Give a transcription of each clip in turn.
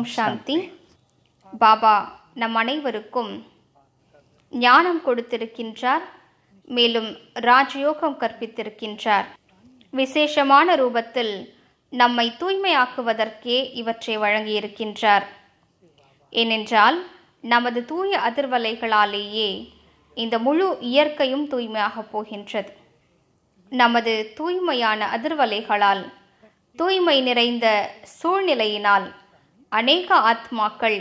ஓம் சாந்தி பாபா நம் அனைவருக்கும் ஞானம் கொடுத்திருக்கின்றார் மேலும் ராஜயோகம் கற்பித்திருக்கின்றார் விசேஷமான ரூபத்தில் நம்மை தூய்மையாக்குவதற்கே இவற்றை வழங்கியிருக்கின்றார் ஏனென்றால் நமது தூய அதிர்வலைகளாலேயே இந்த முழு இயற்கையும் தூய்மையாகப் போகின்றது நமது தூய்மையான அதிர்வலைகளால் தூய்மை நிறைந்த சூழ்நிலையினால் அநேக ஆத்மாக்கள்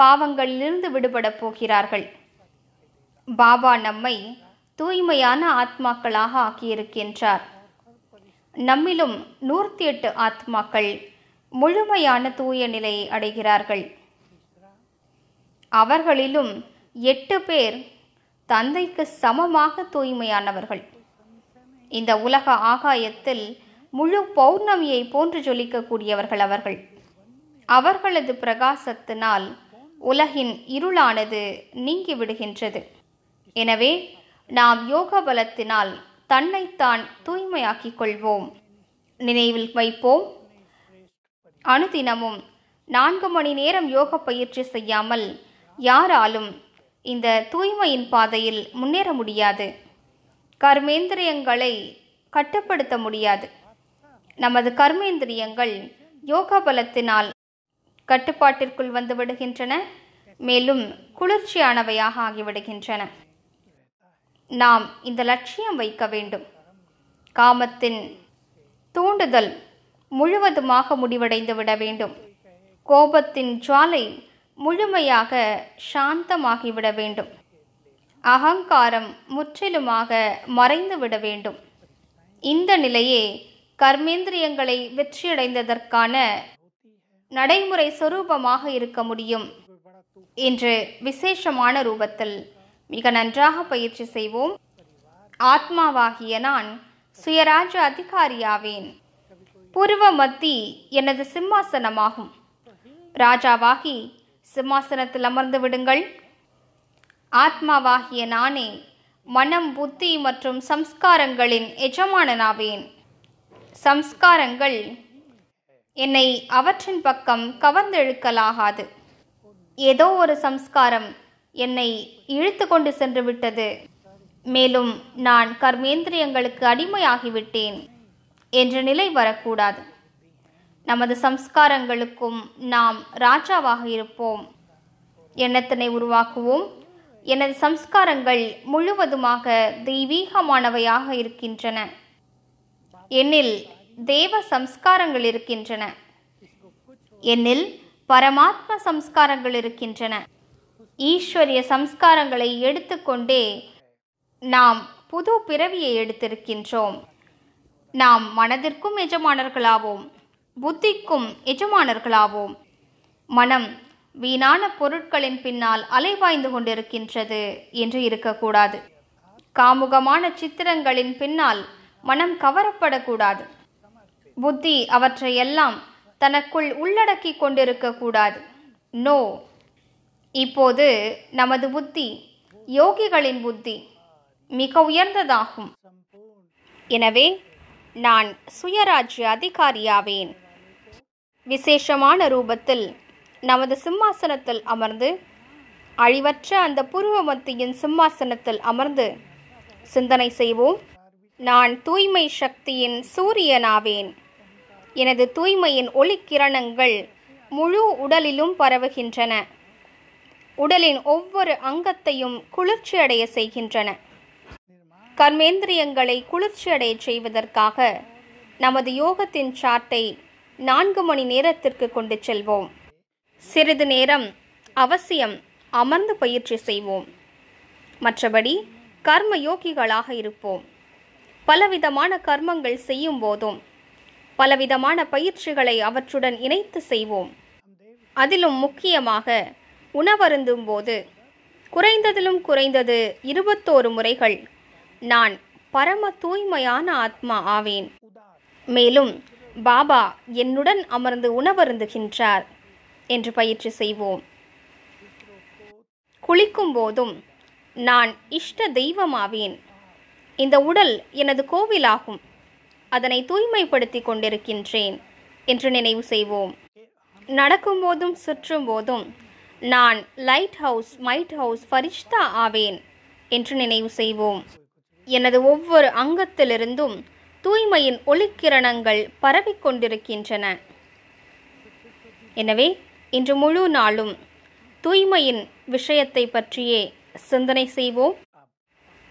பாவங்களிலிருந்து விடுபட போகிறார்கள் பாபா நம்மை தூய்மையான ஆத்மாக்களாக ஆக்கியிருக்கின்றார் நம்மிலும் நூற்றி எட்டு ஆத்மாக்கள் முழுமையான தூய நிலையை அடைகிறார்கள் அவர்களிலும் எட்டு பேர் தந்தைக்கு சமமாக தூய்மையானவர்கள் இந்த உலக ஆகாயத்தில் முழு பௌர்ணமியை போன்று ஜொலிக்கக்கூடியவர்கள் அவர்கள் அவர்களது பிரகாசத்தினால் உலகின் இருளானது நீங்கிவிடுகின்றது எனவே நாம் யோக பலத்தினால் தன்னைத்தான் தூய்மையாக்கிக் கொள்வோம் நினைவில் வைப்போம் அனுதினமும் நான்கு மணி நேரம் யோக பயிற்சி செய்யாமல் யாராலும் இந்த தூய்மையின் பாதையில் முன்னேற முடியாது கர்மேந்திரியங்களை கட்டுப்படுத்த முடியாது நமது கர்மேந்திரியங்கள் யோக பலத்தினால் கட்டுப்பாட்டிற்குள் வந்து விடுகின்றன மேலும் குளிர்ச்சியானவையாக ஆகிவிடுகின்றன நாம் இந்த லட்சியம் வைக்க வேண்டும் காமத்தின் தூண்டுதல் முழுவதுமாக முடிவடைந்து விட வேண்டும் கோபத்தின் ஜுவாலை முழுமையாக சாந்தமாகிவிட வேண்டும் அகங்காரம் முற்றிலுமாக மறைந்து விட வேண்டும் இந்த நிலையே கர்மேந்திரியங்களை வெற்றியடைந்ததற்கான நடைமுறை சொரூபமாக இருக்க முடியும் இன்று விசேஷமான ரூபத்தில் மிக நன்றாக பயிற்சி செய்வோம் ஆத்மாவாகிய நான் சுயராஜ அதிகாரியாவேன் பூர்வ மத்தி எனது சிம்மாசனமாகும் ராஜாவாகி சிம்மாசனத்தில் அமர்ந்து விடுங்கள் ஆத்மாவாகிய நானே மனம் புத்தி மற்றும் சம்ஸ்காரங்களின் எஜமானனாவேன் சம்ஸ்காரங்கள் என்னை அவற்றின் பக்கம் கவர்ந்தெழுக்கலாகாது ஏதோ ஒரு சம்ஸ்காரம் என்னை இழுத்து கொண்டு சென்று விட்டது மேலும் நான் கர்மேந்திரியங்களுக்கு அடிமையாகிவிட்டேன் என்ற நிலை வரக்கூடாது நமது சம்ஸ்காரங்களுக்கும் நாம் ராஜாவாக இருப்போம் எண்ணத்தினை உருவாக்குவோம் எனது சம்ஸ்காரங்கள் முழுவதுமாக தெய்வீகமானவையாக இருக்கின்றன என்னில் தேவ சம்ஸ்காரங்கள் இருக்கின்றன என்னில் பரமாத்ம சம்ஸ்காரங்கள் இருக்கின்றன ஈஸ்வரிய சம்ஸ்காரங்களை எடுத்துக்கொண்டே நாம் புது பிறவியை எடுத்திருக்கின்றோம் நாம் மனதிற்கும் எஜமானர்களாவோம் புத்திக்கும் எஜமானர்களாவோம் மனம் வீணான பொருட்களின் பின்னால் அலைவாய்ந்து கொண்டிருக்கின்றது என்று இருக்கக்கூடாது காமுகமான சித்திரங்களின் பின்னால் மனம் கவரப்படக்கூடாது புத்தி அவற்றையெல்லாம் தனக்குள் உள்ளடக்கி கொண்டிருக்க கூடாது நோ இப்போது நமது புத்தி யோகிகளின் புத்தி மிக உயர்ந்ததாகும் எனவே நான் சுயராஜ்ய அதிகாரியாவேன் விசேஷமான ரூபத்தில் நமது சிம்மாசனத்தில் அமர்ந்து அழிவற்ற அந்த மத்தியின் சிம்மாசனத்தில் அமர்ந்து சிந்தனை செய்வோம் நான் தூய்மை சக்தியின் சூரியனாவேன் எனது தூய்மையின் ஒளிக்கிரணங்கள் முழு உடலிலும் பரவுகின்றன உடலின் ஒவ்வொரு அங்கத்தையும் குளிர்ச்சியடைய செய்கின்றன கர்மேந்திரியங்களை குளிர்ச்சியடைய செய்வதற்காக நமது யோகத்தின் சார்ட்டை நான்கு மணி நேரத்திற்கு கொண்டு செல்வோம் சிறிது நேரம் அவசியம் அமர்ந்து பயிற்சி செய்வோம் மற்றபடி கர்ம யோகிகளாக இருப்போம் பலவிதமான கர்மங்கள் செய்யும் போதும் பலவிதமான பயிற்சிகளை அவற்றுடன் இணைத்து செய்வோம் அதிலும் முக்கியமாக உணவருந்தும் போது குறைந்ததிலும் குறைந்தது இருபத்தோரு முறைகள் நான் பரம தூய்மையான ஆத்மா ஆவேன் மேலும் பாபா என்னுடன் அமர்ந்து உணவருந்துகின்றார் என்று பயிற்சி செய்வோம் குளிக்கும் போதும் நான் இஷ்ட தெய்வமாவேன் இந்த உடல் எனது கோவிலாகும் அதனை தூய்மைப்படுத்தி கொண்டிருக்கின்றேன் என்று நினைவு செய்வோம் நடக்கும்போதும் சுற்றும் போதும் நான் லைட் ஹவுஸ் மைட் ஹவுஸ் ஃபரிஷ்தா ஆவேன் என்று நினைவு செய்வோம் எனது ஒவ்வொரு அங்கத்திலிருந்தும் தூய்மையின் ஒளிக்கிரணங்கள் பரவிக்கொண்டிருக்கின்றன எனவே இன்று முழு நாளும் தூய்மையின் விஷயத்தை பற்றியே சிந்தனை செய்வோம்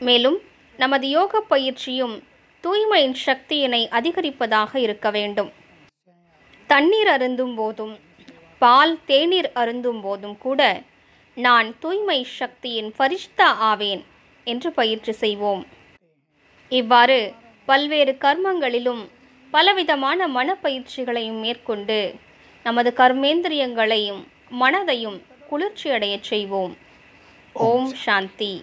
மேலும் நமது யோக பயிற்சியும் தூய்மையின் சக்தியினை அதிகரிப்பதாக இருக்க வேண்டும் தண்ணீர் அருந்தும் போதும் பால் தேநீர் அருந்தும் போதும் கூட நான் தூய்மை சக்தியின் பரிஷ்தா ஆவேன் என்று பயிற்சி செய்வோம் இவ்வாறு பல்வேறு கர்மங்களிலும் பலவிதமான மனப்பயிற்சிகளையும் மேற்கொண்டு நமது கர்மேந்திரியங்களையும் மனதையும் குளிர்ச்சியடையச் செய்வோம் ஓம் சாந்தி